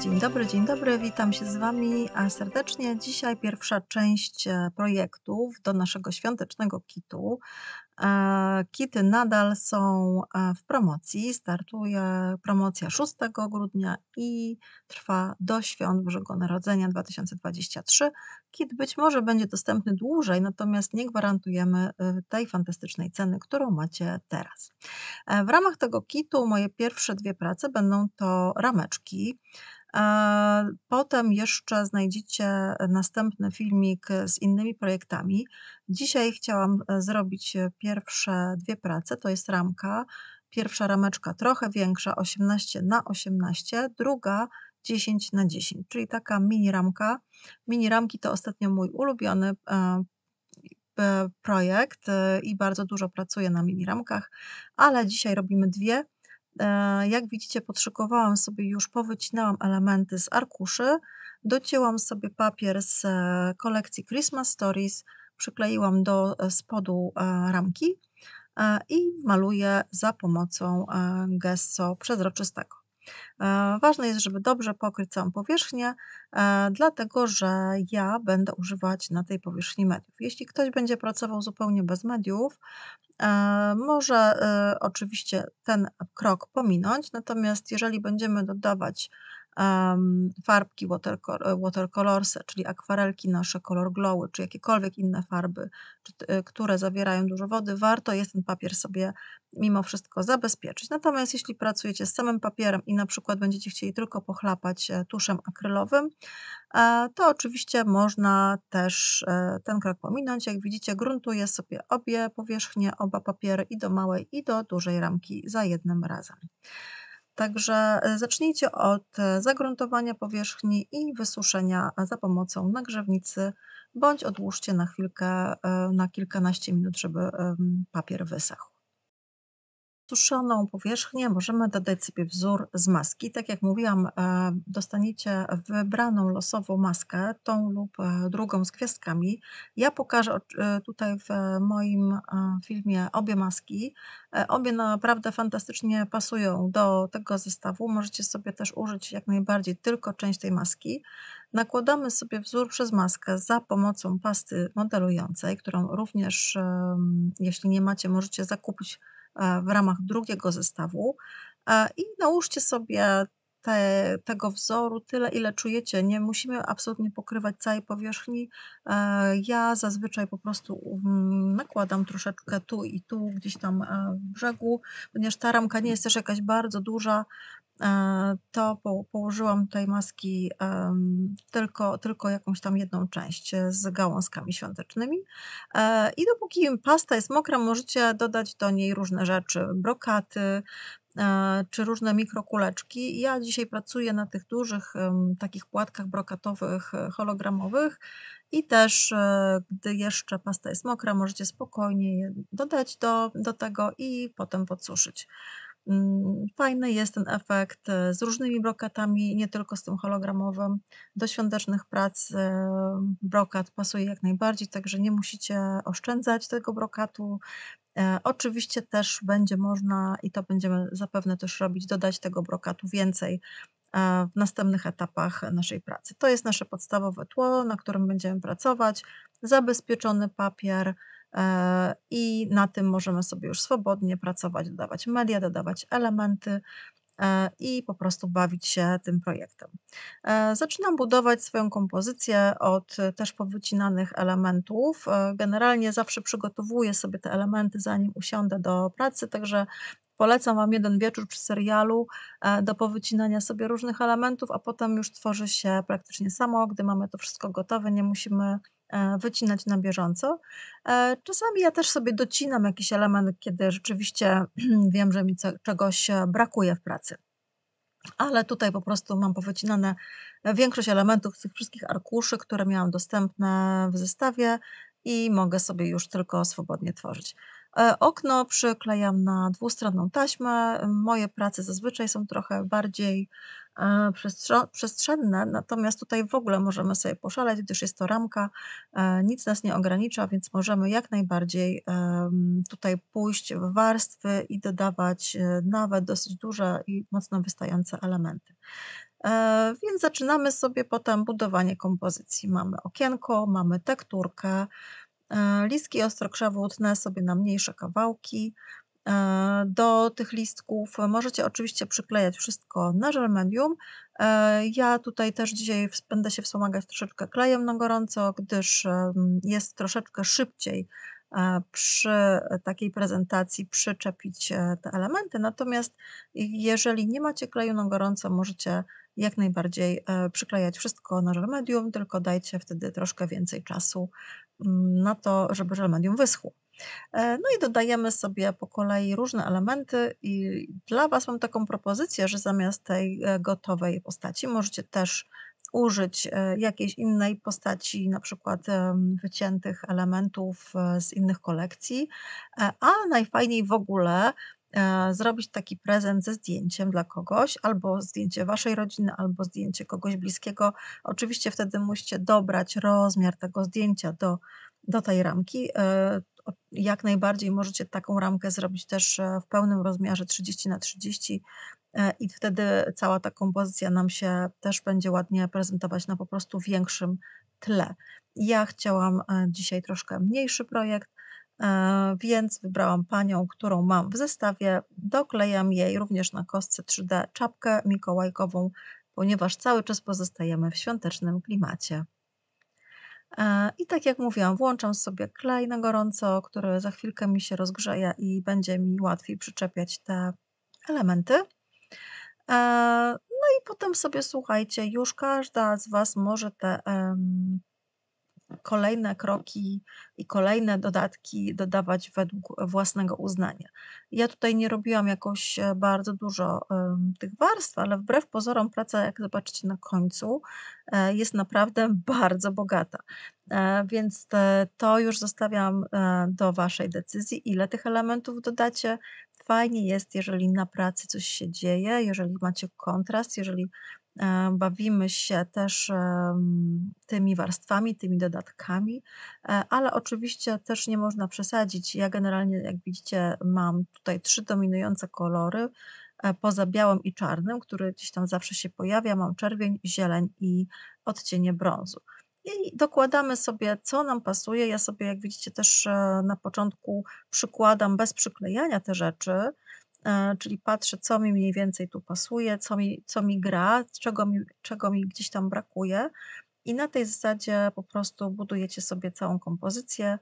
Dzień dobry, dzień dobry, witam się z Wami serdecznie. Dzisiaj pierwsza część e, projektów do naszego świątecznego kitu. Kity nadal są e, w promocji. Startuje promocja 6 grudnia i trwa do świąt Bożego Narodzenia 2023. Kit być może będzie dostępny dłużej, natomiast nie gwarantujemy e, tej fantastycznej ceny, którą macie teraz. E, w ramach tego kitu moje pierwsze dwie prace będą to rameczki. Potem jeszcze znajdziecie następny filmik z innymi projektami. Dzisiaj chciałam e, zrobić e, pierwsze dwie prace, to jest ramka. Pierwsza rameczka trochę większa, 18 na 18, druga 10 na 10, czyli taka mini ramka. Mini ramki to ostatnio mój ulubiony e, projekt i bardzo dużo pracuję na mini ramkach, ale dzisiaj robimy dwie E, jak widzicie, podszykowałam sobie już, powycinałam elementy z arkuszy, docięłam sobie papier z e, kolekcji Christmas Stories, przykleiłam do e, spodu ramki i maluję za pomocą gesso przezroczystego. Ważne jest, żeby dobrze pokryć całą powierzchnię, dlatego że ja będę używać na tej powierzchni mediów. Jeśli ktoś będzie pracował zupełnie bez mediów, E, może e, oczywiście ten krok pominąć, natomiast jeżeli będziemy dodawać farbki e, watercolorsy, czyli akwarelki nasze, kolor glowy, czy jakiekolwiek inne farby, które zawierają dużo wody, warto jest ten papier sobie mimo wszystko zabezpieczyć. Natomiast jeśli pracujecie z samym papierem i na przykład będziecie chcieli tylko pochlapać e, tuszem akrylowym, e, to oczywiście można też e, ten krok pominąć. Jak widzicie, gruntuję sobie obie powierzchnie, oba papiery i do małej i do dużej ramki za jednym razem. Także zacznijcie od zagruntowania powierzchni i wysuszenia za pomocą nagrzewnicy bądź odłóżcie na chwilkę, na kilkanaście minut, żeby papier wysechł suszoną powierzchnię możemy dodać sobie wzór z maski. Tak jak mówiłam, e, dostaniecie wybraną losowo maskę, tą lub e, drugą z gwiazdkami. Ja pokażę e, tutaj w moim filmie obie maski. Obie naprawdę fantastycznie pasują do tego zestawu. Możecie sobie też użyć jak najbardziej tylko część tej maski. Nakładamy sobie wzór przez maskę za pomocą pasty modelującej, którą również, jeśli nie macie, możecie zakupić E, w ramach drugiego zestawu e, i nałóżcie sobie te, tego wzoru tyle, ile czujecie. Nie musimy absolutnie pokrywać całej powierzchni. E, ja zazwyczaj po prostu mm, nakładam troszeczkę tu i tu, gdzieś tam w brzegu, ponieważ ta ramka nie jest też jakaś bardzo duża, E, to położyłam tej maski tylko, tylko jakąś tam jedną część e, z gałązkami świątecznymi. E, I dopóki pasta jest mokra, możecie dodać do niej różne rzeczy, brokaty, czy różne mikrokuleczki. Ja dzisiaj pracuję na tych dużych takich płatkach brokatowych, hologramowych i też gdy jeszcze pasta jest mokra, możecie spokojnie je dodać do, do tego i potem podsuszyć. Mm, fajny jest ten efekt e, z różnymi brokatami, nie tylko z tym hologramowym. Do świątecznych prac e, brokat pasuje jak najbardziej, także nie musicie oszczędzać tego brokatu. E, oczywiście też będzie można, i to będziemy zapewne też robić, dodać tego brokatu więcej w następnych etapach naszej pracy. To jest nasze podstawowe tło, na którym będziemy pracować. Zabezpieczony papier, E, i na tym możemy sobie już swobodnie pracować, dodawać media, dodawać elementy e, i po prostu bawić się tym projektem. E, zaczynam budować swoją kompozycję od też powycinanych elementów. Generalnie zawsze przygotowuję sobie te elementy, zanim usiądę do pracy, także polecam Wam jeden wieczór przy serialu do powycinania sobie różnych elementów, a potem już tworzy się praktycznie samo, gdy mamy to wszystko gotowe, nie musimy E, wycinać na bieżąco. E, czasami ja też sobie docinam jakiś element, kiedy rzeczywiście wiem, że mi czegoś e, brakuje w pracy. Ale tutaj po prostu mam powycinane większość elementów z tych wszystkich arkuszy, które miałam dostępne w zestawie i mogę sobie już tylko swobodnie tworzyć. Okno przyklejam na dwustronną taśmę. Moje prace zazwyczaj są trochę bardziej E, przestrzenne, natomiast tutaj w ogóle możemy sobie poszaleć, gdyż jest to ramka, e, nic nas nie ogranicza, więc możemy jak najbardziej tutaj pójść w warstwy i dodawać e, nawet dosyć duże i mocno wystające elementy. Więc zaczynamy sobie potem budowanie kompozycji. Mamy okienko, mamy tekturkę, listki ostrokrzewutne sobie na mniejsze kawałki, E, do tych listków możecie oczywiście przyklejać wszystko na żel medium. E, ja tutaj też dzisiaj będę się wspomagać troszeczkę klejem na gorąco, gdyż jest troszeczkę szybciej e, przy takiej prezentacji przyczepić te elementy. Natomiast jeżeli nie macie kleju na gorąco, możecie jak najbardziej e, przyklejać wszystko na żel medium, tylko dajcie wtedy troszkę więcej czasu mm, na to, żeby żel medium wyschł. E, no i dodajemy sobie po kolei różne elementy i dla Was mam taką propozycję, że zamiast tej e, gotowej postaci możecie też użyć jakiejś innej postaci, na przykład wyciętych elementów z innych kolekcji, a najfajniej w ogóle E, zrobić taki prezent ze zdjęciem dla kogoś, albo zdjęcie waszej rodziny, albo zdjęcie kogoś bliskiego. Oczywiście wtedy musicie dobrać rozmiar tego zdjęcia do, do tej ramki. E, jak najbardziej możecie taką ramkę zrobić też e, w pełnym rozmiarze 30 na 30 i wtedy cała ta kompozycja nam się też będzie ładnie prezentować na po prostu większym tle. Ja chciałam dzisiaj troszkę mniejszy projekt, E, więc wybrałam panią, którą mam w zestawie. Doklejam jej również na kostce 3D czapkę mikołajkową, ponieważ cały czas pozostajemy w świątecznym klimacie. E, I tak jak mówiłam, włączam sobie klej na gorąco, który za chwilkę mi się rozgrzeje i będzie mi łatwiej przyczepiać te elementy. E, no i potem sobie słuchajcie, już każda z Was może te um, kolejne kroki i kolejne dodatki dodawać według własnego uznania. Ja tutaj nie robiłam jakoś e, bardzo dużo tych warstw, ale wbrew pozorom praca, jak zobaczycie na końcu, e, jest naprawdę bardzo bogata. E, więc to już zostawiam do Waszej decyzji, ile tych elementów dodacie. Fajnie jest, jeżeli na pracy coś się dzieje, jeżeli macie kontrast, jeżeli E, bawimy się też tymi warstwami, tymi dodatkami, e, ale oczywiście też nie można przesadzić. Ja generalnie, jak widzicie, mam tutaj trzy dominujące kolory, e, poza białym i czarnym, który gdzieś tam zawsze się pojawia, mam czerwień, zieleń i odcienie brązu. I dokładamy sobie, co nam pasuje. Ja sobie, jak widzicie, też na początku przykładam bez przyklejania te rzeczy, E, czyli patrzę, co mi mniej więcej tu pasuje, co mi, co mi gra, czego mi, czego mi gdzieś tam brakuje. I na tej zasadzie po prostu budujecie sobie całą kompozycję.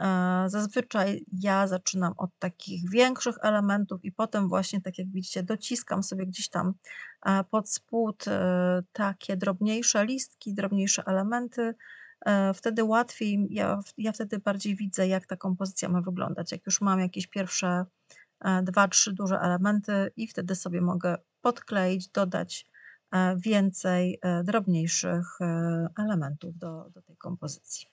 E, zazwyczaj ja zaczynam od takich większych elementów i potem właśnie, tak jak widzicie, dociskam sobie gdzieś tam e, pod spód takie drobniejsze listki, drobniejsze elementy. Wtedy łatwiej, ja, ja wtedy bardziej widzę, jak ta kompozycja ma wyglądać. Jak już mam jakieś pierwsze E, dwa, trzy duże elementy i wtedy sobie mogę podkleić, dodać e, więcej e, drobniejszych elementów do, do tej kompozycji.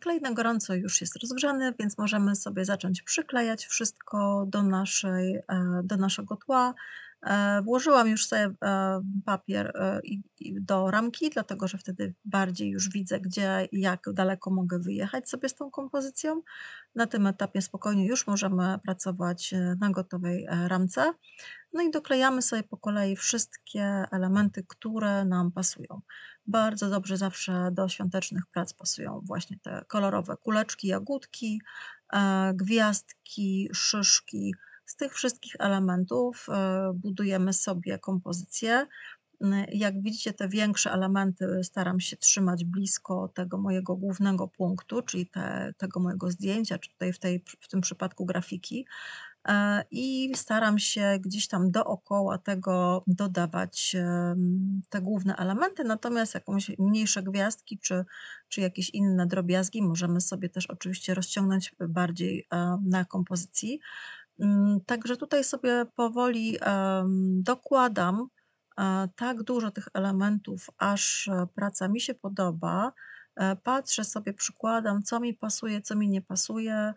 Klej na gorąco już jest rozgrzany, więc możemy sobie zacząć przyklejać wszystko do, naszej, do naszego tła. E, włożyłam już sobie e, papier e, do ramki, dlatego że wtedy bardziej już widzę, gdzie i jak daleko mogę wyjechać sobie z tą kompozycją. Na tym etapie spokojnie już możemy pracować na gotowej ramce. No i doklejamy sobie po kolei wszystkie elementy, które nam pasują. Bardzo dobrze zawsze do świątecznych prac pasują właśnie te kolorowe kuleczki, jagódki, gwiazdki, szyszki z tych wszystkich elementów e, budujemy sobie kompozycję. E, jak widzicie, te większe elementy staram się trzymać blisko tego mojego głównego punktu, czyli te, tego mojego zdjęcia, czy tutaj w, tej, w tym przypadku grafiki. E, I staram się gdzieś tam dookoła tego dodawać te główne elementy, natomiast jakąś mniejsze gwiazdki czy, czy jakieś inne drobiazgi możemy sobie też oczywiście rozciągnąć bardziej na kompozycji. Mm, także tutaj sobie powoli dokładam e, tak dużo tych elementów, aż e, praca mi się podoba. E, patrzę sobie, przykładam, co mi pasuje, co mi nie pasuje.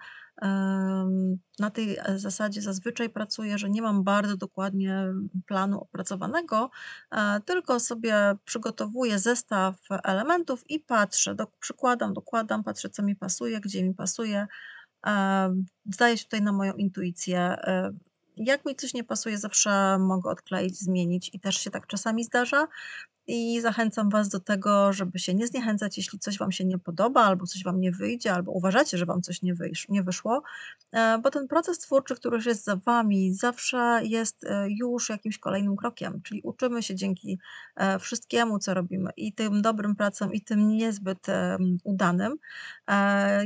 Na tej zasadzie zazwyczaj pracuję, że nie mam bardzo dokładnie planu opracowanego, tylko sobie przygotowuję zestaw elementów i patrzę, przykładam, dokładam, patrzę, co mi pasuje, gdzie mi pasuje Zdaję się tutaj na moją intuicję. Y, jak mi coś nie pasuje, zawsze mogę odkleić, zmienić i też się tak czasami zdarza. I zachęcam Was do tego, żeby się nie zniechęcać, jeśli coś Wam się nie podoba, albo coś Wam nie wyjdzie, albo uważacie, że Wam coś nie, nie wyszło, e, bo ten proces twórczy, który już jest za Wami, zawsze jest e, już jakimś kolejnym krokiem, czyli uczymy się dzięki e, wszystkiemu, co robimy, i tym dobrym pracom, i tym niezbyt udanym.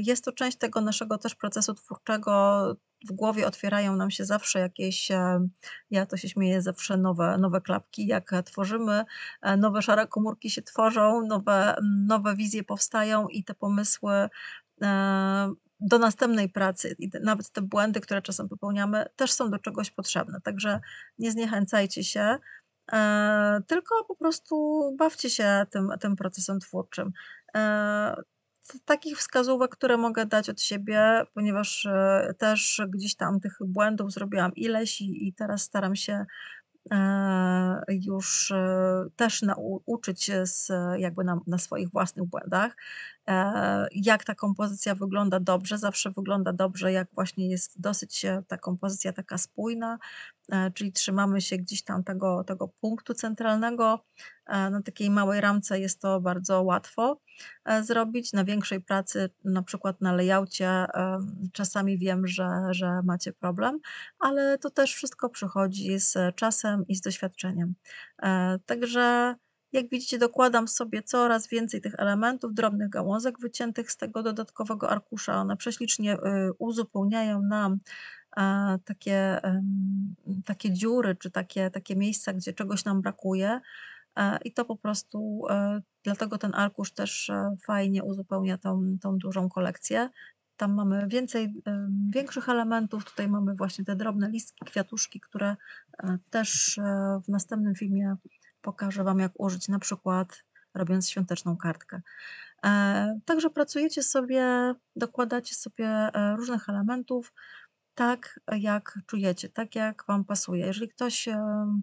Jest to część tego naszego też procesu twórczego, w głowie otwierają nam się zawsze jakieś, e, ja to się śmieję, zawsze nowe, nowe klapki, jak tworzymy, e, nowe szare komórki się tworzą, nowe, nowe wizje powstają i te pomysły e, do następnej pracy i nawet te błędy, które czasem popełniamy, też są do czegoś potrzebne. Także nie zniechęcajcie się, tylko po prostu bawcie się tym, tym procesem twórczym takich wskazówek, które mogę dać od siebie, ponieważ e, też gdzieś tam tych błędów zrobiłam ileś i, i teraz staram się e, już e, też nauczyć się z, jakby na, na, swoich własnych błędach. Jak ta kompozycja wygląda dobrze, zawsze wygląda dobrze, jak właśnie jest dosyć ta kompozycja taka spójna, czyli trzymamy się gdzieś tam tego, tego punktu centralnego, E, na takiej małej ramce jest to bardzo łatwo e, zrobić. Na większej pracy, na przykład na layoutie, e, czasami wiem, że, że macie problem, ale to też wszystko przychodzi z czasem i z doświadczeniem. Także jak widzicie, dokładam sobie coraz więcej tych elementów, drobnych gałązek wyciętych z tego dodatkowego arkusza. One prześlicznie y, uzupełniają nam takie, takie dziury, czy takie, takie miejsca, gdzie czegoś nam brakuje. E, I to po prostu, e, dlatego ten arkusz też e, fajnie uzupełnia tą, tą dużą kolekcję. Tam mamy więcej, większych elementów. Tutaj mamy właśnie te drobne listki, kwiatuszki, które też w następnym filmie pokażę Wam, jak użyć na przykład robiąc świąteczną kartkę. Także pracujecie sobie, dokładacie sobie różnych elementów tak, jak czujecie, tak jak Wam pasuje. Jeżeli ktoś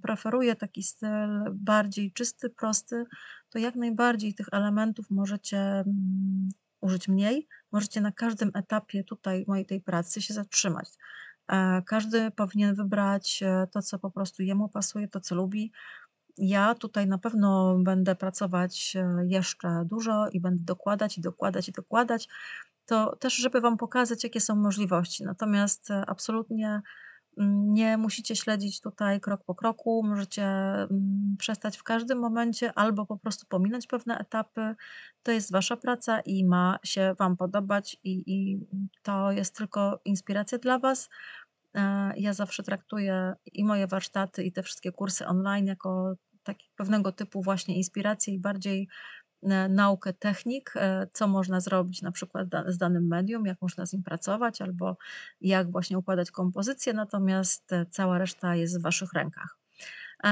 preferuje taki styl bardziej czysty, prosty, to jak najbardziej tych elementów możecie mm, użyć mniej. Możecie na każdym etapie tutaj mojej tej pracy się zatrzymać. E, każdy powinien wybrać e, to, co po prostu jemu pasuje, to, co lubi. Ja tutaj na pewno będę pracować e, jeszcze dużo i będę dokładać i dokładać i dokładać to też, żeby Wam pokazać, jakie są możliwości. Natomiast e, absolutnie mm, nie musicie śledzić tutaj krok po kroku, możecie mm, przestać w każdym momencie albo po prostu pominąć pewne etapy. To jest Wasza praca i ma się Wam podobać, i, i to jest tylko inspiracja dla Was. E, ja zawsze traktuję i moje warsztaty, i te wszystkie kursy online jako taki pewnego typu właśnie inspiracji i bardziej naukę technik, e, co można zrobić na przykład z danym medium, jak można z nim pracować, albo jak właśnie układać kompozycję, natomiast e, cała reszta jest w Waszych rękach. E,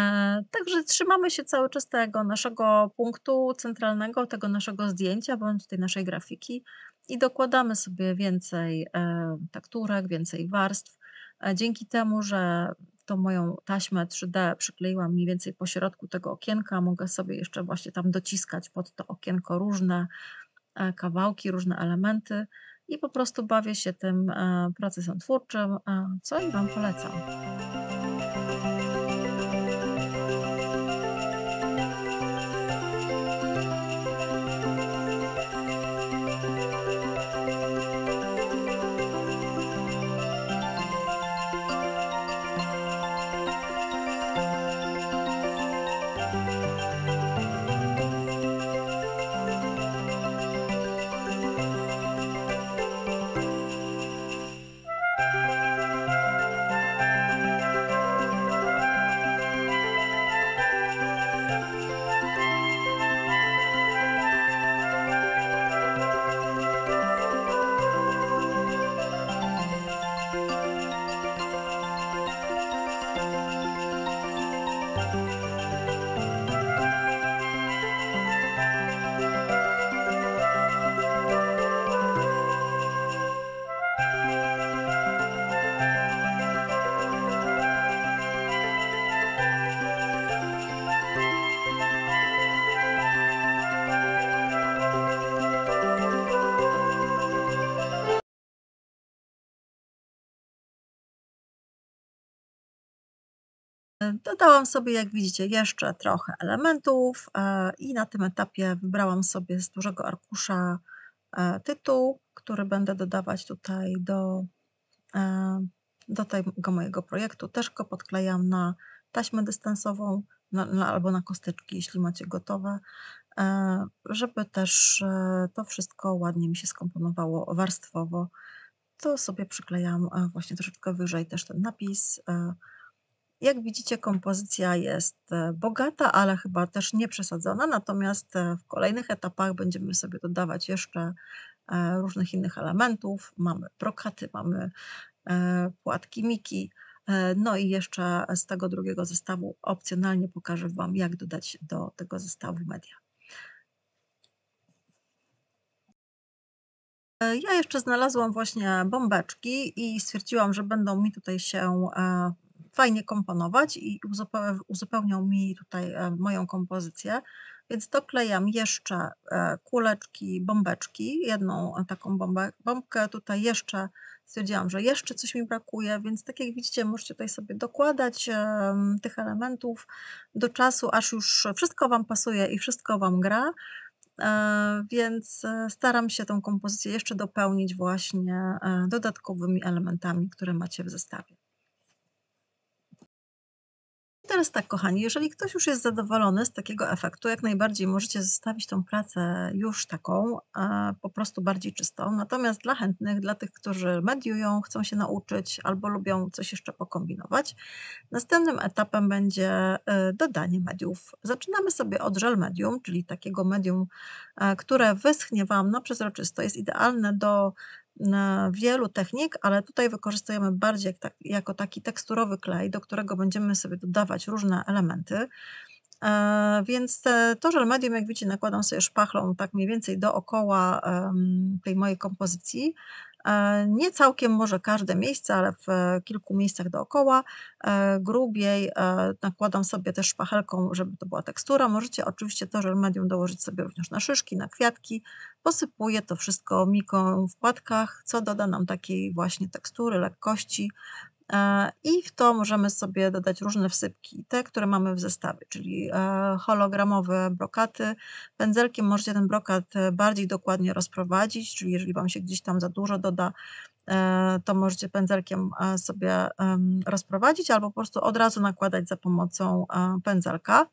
także trzymamy się cały czas tego naszego punktu centralnego, tego naszego zdjęcia bądź tej naszej grafiki i dokładamy sobie więcej takturek, więcej warstw, Dzięki temu, że tą moją taśmę 3D przykleiłam mniej więcej po środku tego okienka, mogę sobie jeszcze właśnie tam dociskać pod to okienko różne e, kawałki, różne elementy i po prostu bawię się tym e, procesem twórczym, e, co i Wam polecam. Dodałam sobie, jak widzicie, jeszcze trochę elementów e, i na tym etapie wybrałam sobie z dużego arkusza e, tytuł, który będę dodawać tutaj do, e, do tego mojego projektu. Też go podklejam na taśmę dystansową na, na, albo na kosteczki, jeśli macie gotowe, żeby też to wszystko ładnie mi się skomponowało warstwowo. To sobie przyklejam właśnie troszeczkę wyżej też ten napis. Jak widzicie, kompozycja jest e, bogata, ale chyba też nie przesadzona, natomiast e, w kolejnych etapach będziemy sobie dodawać jeszcze e, różnych innych elementów. Mamy brokaty, mamy płatki miki, no i jeszcze z tego drugiego zestawu opcjonalnie pokażę Wam, jak dodać do tego zestawu media. Ja jeszcze znalazłam właśnie bombeczki i stwierdziłam, że będą mi tutaj się fajnie komponować i uzupełniał mi tutaj e, moją kompozycję. Więc doklejam jeszcze e, kuleczki, bombeczki, jedną e, taką bombę, bombkę. Tutaj jeszcze stwierdziłam, że jeszcze coś mi brakuje, więc tak jak widzicie, możecie tutaj sobie dokładać tych elementów do czasu, aż już wszystko Wam pasuje i wszystko Wam gra. Więc staram się tą kompozycję jeszcze dopełnić właśnie dodatkowymi elementami, które macie w zestawie teraz tak, kochani, jeżeli ktoś już jest zadowolony z takiego efektu, jak najbardziej możecie zostawić tą pracę już taką, po prostu bardziej czystą. Natomiast dla chętnych, dla tych, którzy mediują, chcą się nauczyć albo lubią coś jeszcze pokombinować, następnym etapem będzie y, dodanie mediów. Zaczynamy sobie od żel medium, czyli takiego medium, e, które wyschnie Wam na przezroczysto. Jest idealne do wielu technik, ale tutaj wykorzystujemy bardziej jako taki teksturowy klej, do którego będziemy sobie dodawać różne elementy. E, więc to żel medium, jak widzicie, nakładam sobie szpachlą tak mniej więcej dookoła tej mojej kompozycji. E, nie całkiem może każde miejsce, ale w kilku miejscach dookoła. E, grubiej e, nakładam sobie też szpachelką, żeby to była tekstura. Możecie oczywiście to medium dołożyć sobie również na szyszki, na kwiatki. Posypuję to wszystko miką w płatkach, co doda nam takiej właśnie tekstury, lekkości. E, I w to możemy sobie dodać różne wsypki, te, które mamy w zestawie, czyli e, hologramowe brokaty. Pędzelkiem możecie ten brokat e, bardziej dokładnie rozprowadzić, czyli jeżeli Wam się gdzieś tam za dużo doda, to możecie pędzelkiem sobie rozprowadzić albo po prostu od razu nakładać za pomocą pędzelka.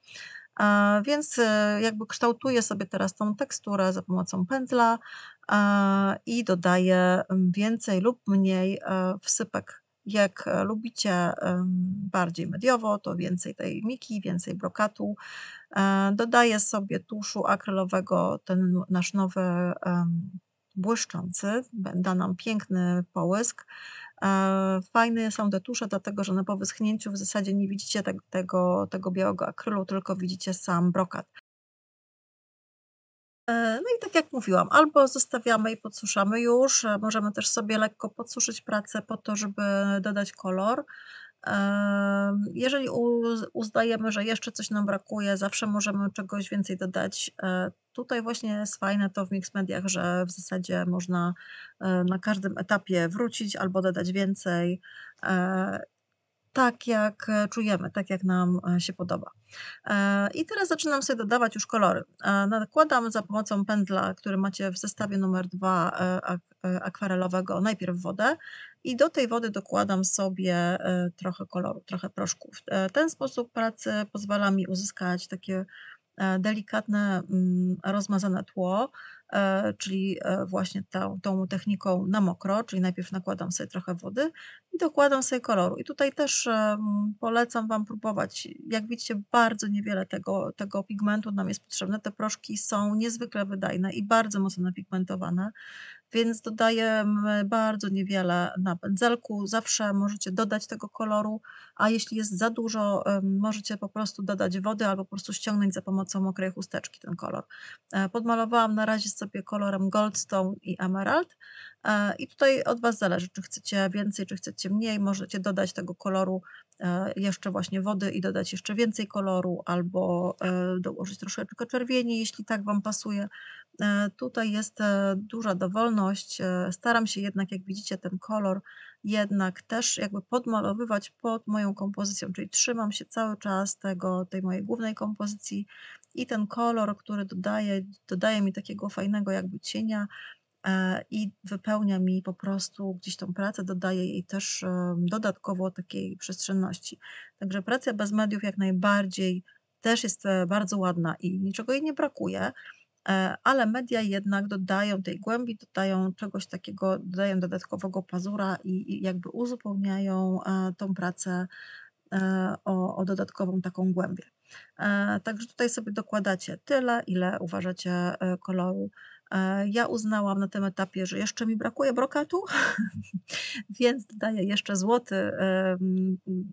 Więc jakby kształtuję sobie teraz tą teksturę za pomocą pędzla i dodaję więcej lub mniej wsypek jak e, lubicie bardziej mediowo, to więcej tej miki, więcej brokatu. E, dodaję sobie tuszu akrylowego, ten nasz nowy błyszczący, da nam piękny połysk. E, fajne są te tusze, dlatego że na powyschnięciu w zasadzie nie widzicie tego, tego białego akrylu, tylko widzicie sam brokat. E, no i tak jak mówiłam, albo zostawiamy i podsuszamy już, e, możemy też sobie lekko podsuszyć pracę po to, żeby dodać kolor. E, jeżeli uznajemy, że jeszcze coś nam brakuje, zawsze możemy czegoś więcej dodać. Tutaj właśnie jest fajne to w mix mediach, że w zasadzie można na każdym etapie wrócić albo dodać więcej tak jak e, czujemy, tak jak nam e, się podoba. E, I teraz zaczynam sobie dodawać już kolory. Nakładam za pomocą pędla, który macie w zestawie numer dwa akwarelowego, najpierw wodę i do tej wody dokładam sobie trochę koloru, trochę proszków. Ten sposób pracy pozwala mi uzyskać takie delikatne, mm, rozmazane tło, E, czyli e, właśnie tą, tą techniką na mokro, czyli najpierw nakładam sobie trochę wody i dokładam sobie koloru. I tutaj też e, polecam Wam próbować. Jak widzicie, bardzo niewiele tego, tego pigmentu nam jest potrzebne. Te proszki są niezwykle wydajne i bardzo mocno napigmentowane, więc dodaję bardzo niewiele na pędzelku. Zawsze możecie dodać tego koloru, a jeśli jest za dużo, możecie po prostu dodać wody albo po prostu ściągnąć za pomocą mokrej chusteczki ten kolor. E, podmalowałam na razie sobie kolorem Goldstone i Emerald. E, I tutaj od Was zależy, czy chcecie więcej, czy chcecie mniej. Możecie dodać tego koloru e, jeszcze właśnie wody i dodać jeszcze więcej koloru, albo e, dołożyć troszeczkę czerwieni, jeśli tak Wam pasuje. Tutaj jest duża dowolność. Staram się jednak, jak widzicie, ten kolor jednak też jakby podmalowywać pod moją kompozycją, czyli trzymam się cały czas tego, tej mojej głównej kompozycji i ten kolor, który dodaje, dodaje mi takiego fajnego jakby cienia, E, i wypełnia mi po prostu gdzieś tą pracę, dodaje jej też dodatkowo takiej przestrzenności. Także praca bez mediów jak najbardziej też jest e, bardzo ładna i niczego jej nie brakuje, e, ale media jednak dodają tej głębi, dodają czegoś takiego, dodają dodatkowego pazura i, jakby uzupełniają tą pracę o, o dodatkową taką głębię. Także tutaj sobie dokładacie tyle, ile uważacie koloru E, ja uznałam na tym etapie, że jeszcze mi brakuje brokatu, więc dodaję jeszcze złoty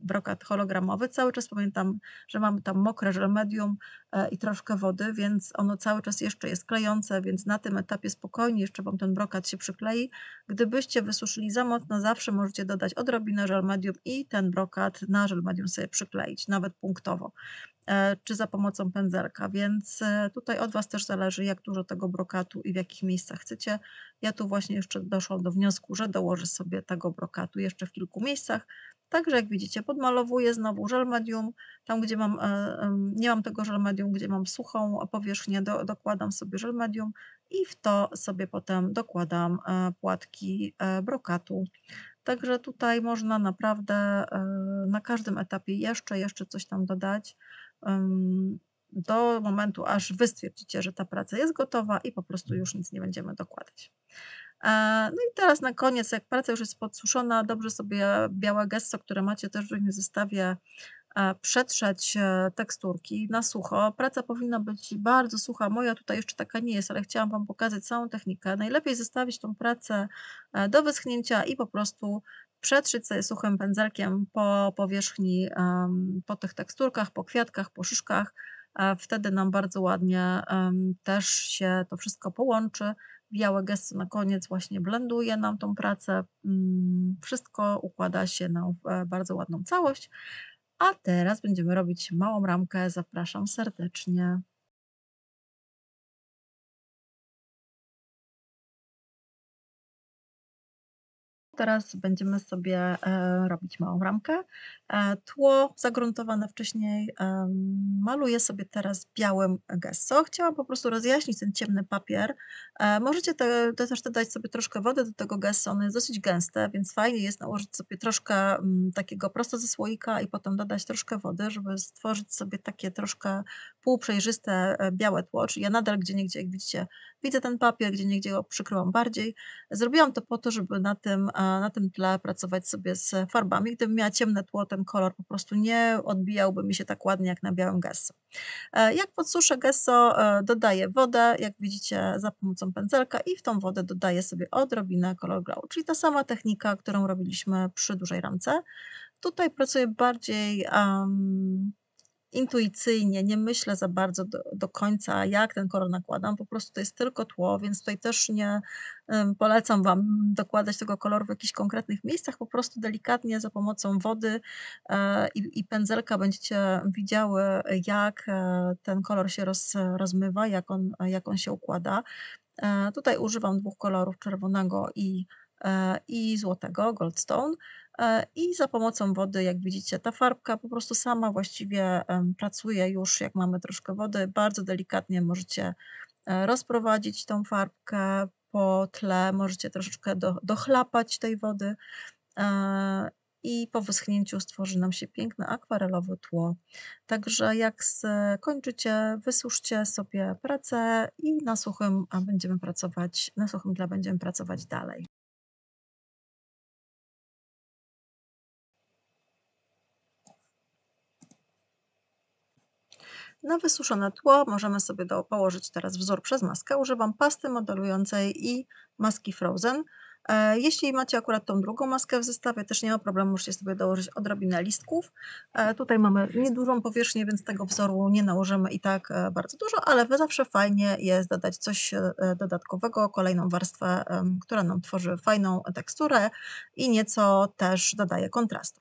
brokat hologramowy. Cały czas pamiętam, że mamy tam mokre żel medium e, i troszkę wody, więc ono cały czas jeszcze jest klejące, więc na tym etapie spokojnie jeszcze Wam ten brokat się przyklei. Gdybyście wysuszyli za mocno, zawsze możecie dodać odrobinę żel medium i ten brokat na żel medium sobie przykleić, nawet punktowo. E, czy za pomocą pędzelka, więc e, tutaj od Was też zależy, jak dużo tego brokatu i w jakich miejscach chcecie. Ja tu właśnie jeszcze doszłam do wniosku, że dołożę sobie tego brokatu jeszcze w kilku miejscach, Także jak widzicie, podmalowuję znowu żel medium, tam gdzie mam, e, nie mam tego żel medium, gdzie mam suchą powierzchnię, do, dokładam sobie żel medium i w to sobie potem dokładam płatki brokatu. Także tutaj można naprawdę na każdym etapie jeszcze, jeszcze coś tam dodać do momentu, aż wy stwierdzicie, że ta praca jest gotowa i po prostu już nic nie będziemy dokładać. E, no i teraz na koniec, jak praca już jest podsuszona, dobrze sobie białe gesso, które macie też w swoim zestawie, e, przetrzeć e, teksturki na sucho. Praca powinna być bardzo sucha. Moja tutaj jeszcze taka nie jest, ale chciałam Wam pokazać całą technikę. Najlepiej zostawić tą pracę do wyschnięcia i po prostu przetrzyć sobie suchym pędzelkiem po powierzchni, po tych teksturkach, po kwiatkach, po szyszkach. Wtedy nam bardzo ładnie też się to wszystko połączy. Białe gesty na koniec właśnie blenduje nam tą pracę. Mm, wszystko układa się na w e, bardzo ładną całość. A teraz będziemy robić małą ramkę. Zapraszam serdecznie. Teraz będziemy sobie e, robić małą ramkę. E, tło zagruntowane wcześniej maluję sobie teraz białym gesso. Chciałam po prostu rozjaśnić ten ciemny papier. E, możecie te, te też dodać sobie troszkę wody do tego gesso. Ono jest dosyć gęste, więc fajnie jest nałożyć sobie troszkę takiego prosto ze słoika i potem dodać troszkę wody, żeby stworzyć sobie takie troszkę półprzejrzyste białe tło. Czyli ja nadal gdzie niegdzie, jak widzicie, widzę ten papier, gdzie niegdzie go przykryłam bardziej. Zrobiłam to po to, żeby na tym na tym tle pracować sobie z farbami. Gdybym miała ciemne tło, ten kolor po prostu nie odbijałby mi się tak ładnie jak na białym gesso. E, jak podsuszę gesso, e, dodaję wodę, jak widzicie, za pomocą pędzelka i w tą wodę dodaję sobie odrobinę color glow, czyli ta sama technika, którą robiliśmy przy dużej ramce. Tutaj pracuję bardziej um, intuicyjnie, nie myślę za bardzo do, do, końca, jak ten kolor nakładam, po prostu to jest tylko tło, więc tutaj też nie polecam Wam dokładać tego koloru w jakichś konkretnych miejscach, po prostu delikatnie za pomocą wody e, i, i, pędzelka będziecie widziały, jak e, ten kolor się roz, rozmywa, jak on, jak on się układa. E, tutaj używam dwóch kolorów, czerwonego i, i złotego, goldstone. E, I za pomocą wody, jak widzicie, ta farbka po prostu sama właściwie pracuje już, jak mamy troszkę wody. Bardzo delikatnie możecie e, rozprowadzić tą farbkę po tle, możecie troszeczkę do, dochlapać tej wody e, i po wyschnięciu stworzy nam się piękne akwarelowe tło. Także jak skończycie, wysuszcie sobie pracę i na suchym będziemy pracować, na suchym tle będziemy pracować dalej. Na wysuszone tło możemy sobie do, położyć teraz wzór przez maskę. Używam pasty modelującej i maski Frozen. E, jeśli macie akurat tą drugą maskę w zestawie, też nie ma problemu, możecie sobie dołożyć odrobinę listków. E, tutaj mamy niedużą powierzchnię, więc tego wzoru nie nałożymy i tak e, bardzo dużo, ale zawsze fajnie jest dodać coś dodatkowego, kolejną warstwę, która nam tworzy fajną teksturę i nieco też dodaje kontrastu.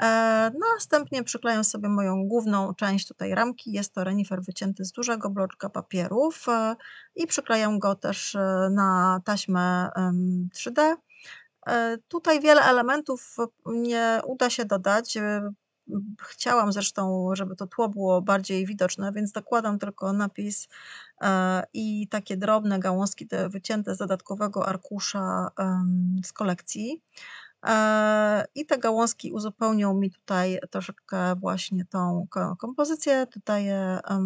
E, no, następnie przyklejam sobie moją główną część tutaj ramki, jest to renifer wycięty z dużego bloczka papierów e, i przyklejam go też e, na taśmę 3D. Tutaj wiele elementów nie uda się dodać. Chciałam zresztą, żeby to tło było bardziej widoczne, więc dokładam tylko napis i takie drobne gałązki te wycięte z dodatkowego arkusza z kolekcji. E, I te gałązki uzupełnią mi tutaj troszeczkę właśnie tą kompozycję. Tutaj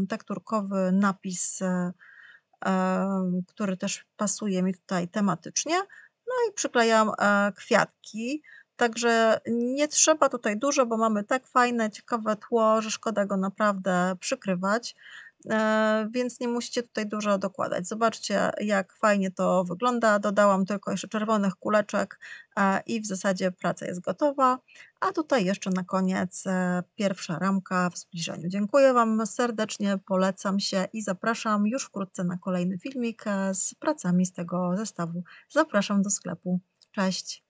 tekturkowy napis, e, który też pasuje mi tutaj tematycznie. No i przyklejam e, kwiatki. Także nie trzeba tutaj dużo, bo mamy tak fajne, ciekawe tło, że szkoda go naprawdę przykrywać. E, więc nie musicie tutaj dużo dokładać. Zobaczcie, jak fajnie to wygląda. Dodałam tylko jeszcze czerwonych kuleczek e, i w zasadzie praca jest gotowa. A tutaj jeszcze na koniec e, pierwsza ramka w zbliżeniu. Dziękuję Wam serdecznie, polecam się i zapraszam już wkrótce na kolejny filmik z pracami z tego zestawu. Zapraszam do sklepu. Cześć!